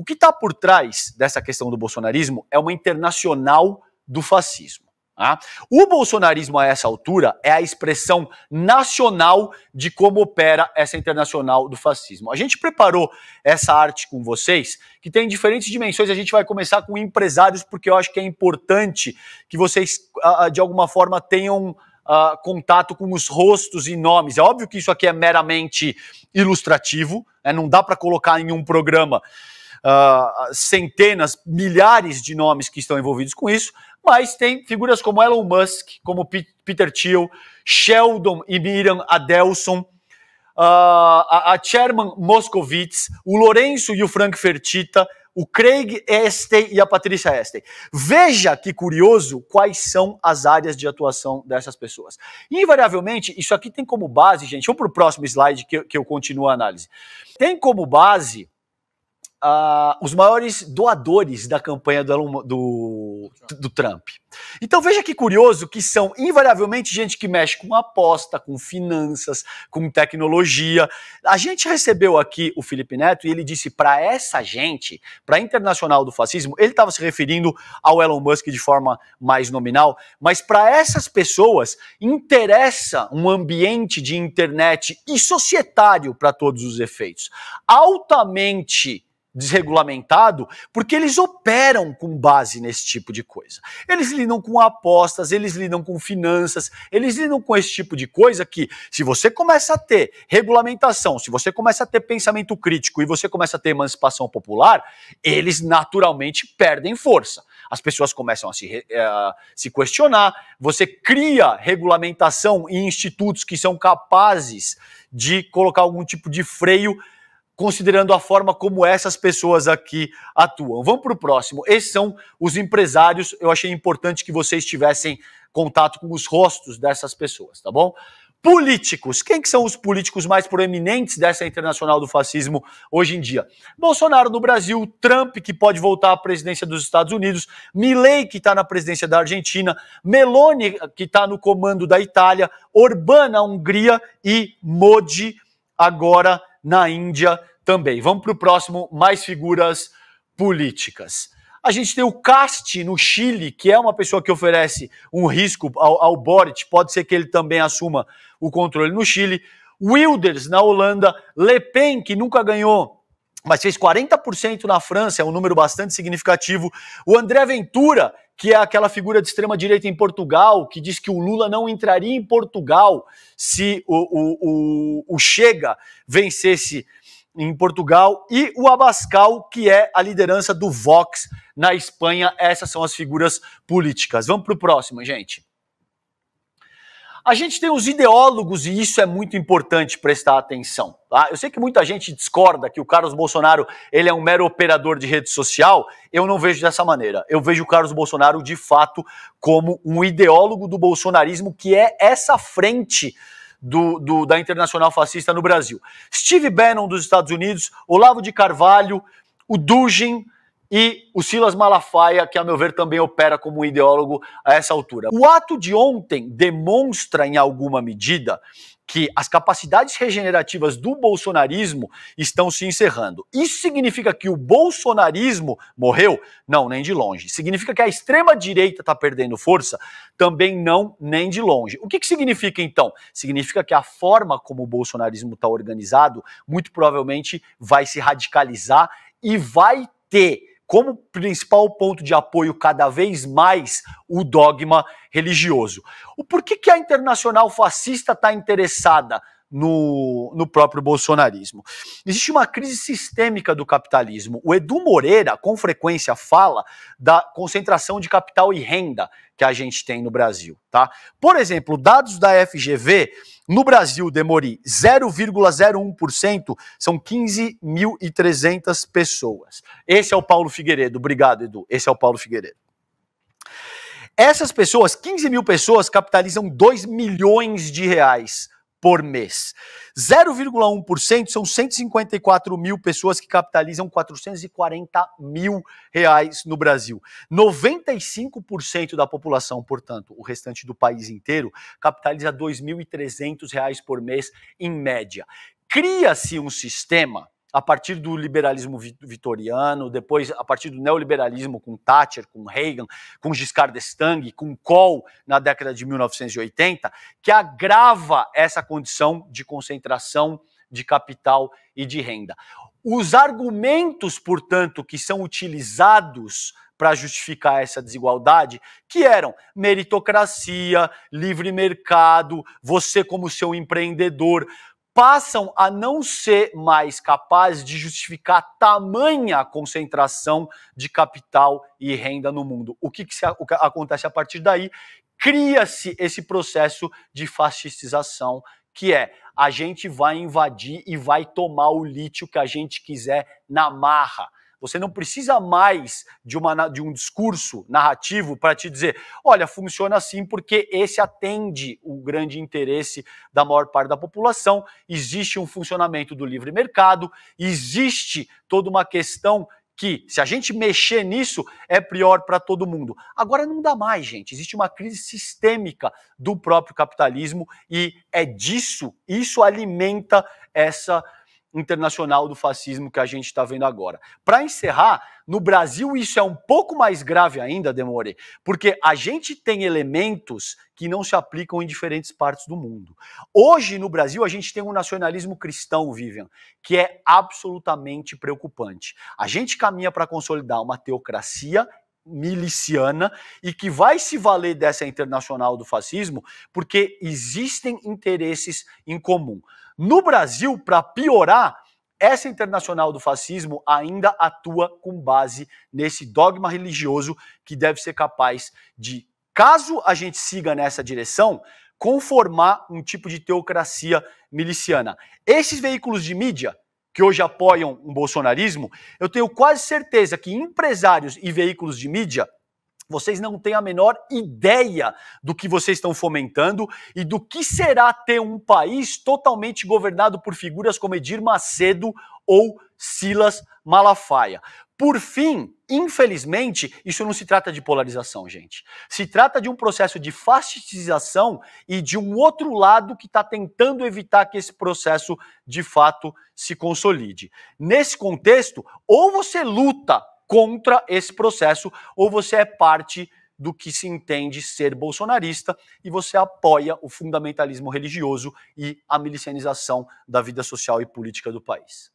O que está por trás dessa questão do bolsonarismo é uma internacional do fascismo. Tá? O bolsonarismo, a essa altura, é a expressão nacional de como opera essa internacional do fascismo. A gente preparou essa arte com vocês, que tem diferentes dimensões. A gente vai começar com empresários, porque eu acho que é importante que vocês, ah, ah, de alguma forma, tenham Uh, contato com os rostos e nomes. É óbvio que isso aqui é meramente ilustrativo, né? não dá para colocar em um programa ah, centenas, milhares de nomes que estão envolvidos com isso, mas tem figuras como Elon Musk, como P Peter Thiel, Sheldon e Miriam Adelson, uh, a, a Sherman Moscovitz, o Lourenço e o Frank Fertitta, o Craig Estey e a Patrícia Estey. Veja que curioso quais são as áreas de atuação dessas pessoas. Invariavelmente, isso aqui tem como base, gente, vamos para o próximo slide que que eu continuo a análise. Tem como base Uh, os maiores doadores da campanha do, do, do, Trump. Então veja que curioso que são invariavelmente gente que mexe com aposta, com finanças, com tecnologia. A gente recebeu aqui o Felipe Neto e ele disse para essa gente, para a Internacional do Fascismo, ele estava se referindo ao Elon Musk de forma mais nominal, mas para essas pessoas interessa um ambiente de internet e societário para todos os efeitos. Altamente desregulamentado, porque eles operam com base nesse tipo de coisa. Eles lidam com apostas, eles lidam com finanças, eles lidam com esse tipo de coisa que, se você começa a ter regulamentação, se você começa a ter pensamento crítico e você começa a ter emancipação popular, eles naturalmente perdem força. As pessoas começam a se, eh, a se questionar, você cria regulamentação e institutos que são capazes de colocar algum tipo de freio considerando a forma como essas pessoas aqui atuam. Vamos para o próximo. Esses são os empresários. Eu achei importante que vocês tivessem contato com os rostos dessas pessoas, tá bom? Políticos. Quem que são os políticos mais proeminentes dessa internacional do fascismo hoje em dia? Bolsonaro no Brasil, Trump, que pode voltar à presidência dos Estados Unidos, Milley, que está na presidência da Argentina, Meloni, que está no comando da Itália, Orbán na Hungria e Modi, agora na Índia também. Vamos para o próximo, mais figuras políticas. A gente tem o Cast no Chile, que é uma pessoa que oferece um risco ao, ao Boric, pode ser que ele também assuma o controle no Chile. Wilders na Holanda, Le Pen, que nunca ganhou, mas fez 40% na França, é um número bastante significativo. O André Ventura, que é aquela figura de extrema direita em Portugal, que diz que o Lula não entraria em Portugal se o, o, o, o Chega vencesse em Portugal, e o Abascal, que é a liderança do Vox na Espanha. Essas são as figuras políticas. Vamos para o próximo, gente. A gente tem os ideólogos e isso é muito importante prestar atenção. Tá? Eu sei que muita gente discorda que o Carlos Bolsonaro ele é um mero operador de rede social. Eu não vejo dessa maneira. Eu vejo o Carlos Bolsonaro de fato como um ideólogo do bolsonarismo, que é essa frente do, do, da Internacional Fascista no Brasil. Steve Bannon, dos Estados Unidos, Olavo de Carvalho, o Dugin e o Silas Malafaia, que, a meu ver, também opera como ideólogo a essa altura. O ato de ontem demonstra, em alguma medida, que as capacidades regenerativas do bolsonarismo estão se encerrando. Isso significa que o bolsonarismo morreu? Não, nem de longe. Significa que a extrema-direita está perdendo força? Também não, nem de longe. O que, que significa então? Significa que a forma como o bolsonarismo está organizado muito provavelmente vai se radicalizar e vai ter como principal ponto de apoio cada vez mais o dogma religioso. O porquê que a Internacional Fascista está interessada no, no próprio bolsonarismo. Existe uma crise sistêmica do capitalismo. O Edu Moreira, com frequência, fala da concentração de capital e renda que a gente tem no Brasil. Tá? Por exemplo, dados da FGV, no Brasil, Demori, 0,01% são 15.300 pessoas. Esse é o Paulo Figueiredo. Obrigado, Edu. Esse é o Paulo Figueiredo. Essas pessoas, 15 mil pessoas, capitalizam 2 milhões de reais por mês. 0,1% são 154 mil pessoas que capitalizam 440 mil reais no Brasil. 95% da população, portanto, o restante do país inteiro, capitaliza 2.300 reais por mês em média. Cria-se um sistema a partir do liberalismo vitoriano, depois a partir do neoliberalismo com Thatcher, com Reagan, com Giscard d'Estaing, com Kohl na década de 1980, que agrava essa condição de concentração de capital e de renda. Os argumentos, portanto, que são utilizados para justificar essa desigualdade, que eram meritocracia, livre mercado, você como seu empreendedor, passam a não ser mais capazes de justificar tamanha concentração de capital e renda no mundo. O que, que, se, o que acontece a partir daí? Cria-se esse processo de fascistização, que é a gente vai invadir e vai tomar o lítio que a gente quiser na marra você não precisa mais de, uma, de um discurso narrativo para te dizer, olha, funciona assim porque esse atende o grande interesse da maior parte da população, existe um funcionamento do livre mercado, existe toda uma questão que, se a gente mexer nisso, é pior para todo mundo. Agora não dá mais, gente. Existe uma crise sistêmica do próprio capitalismo e é disso, isso alimenta essa internacional do fascismo que a gente está vendo agora. Para encerrar, no Brasil isso é um pouco mais grave ainda, Demore, porque a gente tem elementos que não se aplicam em diferentes partes do mundo. Hoje, no Brasil, a gente tem um nacionalismo cristão, Vivian, que é absolutamente preocupante. A gente caminha para consolidar uma teocracia miliciana e que vai se valer dessa internacional do fascismo porque existem interesses em comum. No Brasil, para piorar, essa internacional do fascismo ainda atua com base nesse dogma religioso que deve ser capaz de, caso a gente siga nessa direção, conformar um tipo de teocracia miliciana. Esses veículos de mídia que hoje apoiam o bolsonarismo, eu tenho quase certeza que empresários e veículos de mídia vocês não têm a menor ideia do que vocês estão fomentando e do que será ter um país totalmente governado por figuras como Edir Macedo ou Silas Malafaia. Por fim, infelizmente, isso não se trata de polarização, gente. Se trata de um processo de fascistização e de um outro lado que está tentando evitar que esse processo de fato se consolide. Nesse contexto, ou você luta contra esse processo ou você é parte do que se entende ser bolsonarista e você apoia o fundamentalismo religioso e a milicianização da vida social e política do país.